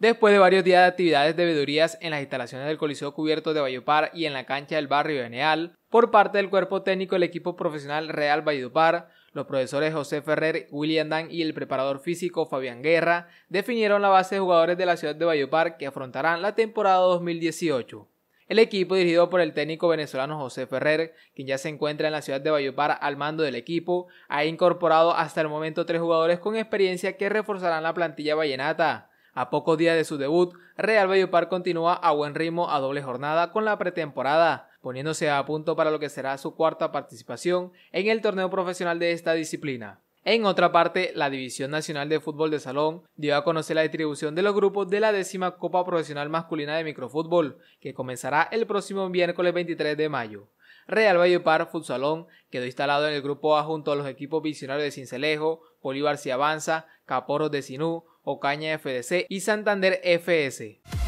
Después de varios días de actividades de veedurías en las instalaciones del Coliseo Cubierto de Bayopar y en la cancha del barrio de Neal, por parte del cuerpo técnico del equipo profesional Real Valledupar, los profesores José Ferrer, William Dan y el preparador físico Fabián Guerra definieron la base de jugadores de la ciudad de Bayopar que afrontarán la temporada 2018. El equipo dirigido por el técnico venezolano José Ferrer, quien ya se encuentra en la ciudad de Bayopar al mando del equipo, ha incorporado hasta el momento tres jugadores con experiencia que reforzarán la plantilla vallenata. A pocos días de su debut, Real Vallepar continúa a buen ritmo a doble jornada con la pretemporada, poniéndose a punto para lo que será su cuarta participación en el torneo profesional de esta disciplina. En otra parte, la División Nacional de Fútbol de Salón dio a conocer la distribución de los grupos de la décima Copa Profesional Masculina de Microfútbol, que comenzará el próximo miércoles 23 de mayo. Real Vallepar Futsalón quedó instalado en el grupo A junto a los equipos visionarios de Cincelejo, Bolívar Si Caporos de Sinú, Ocaña FDC y Santander FS.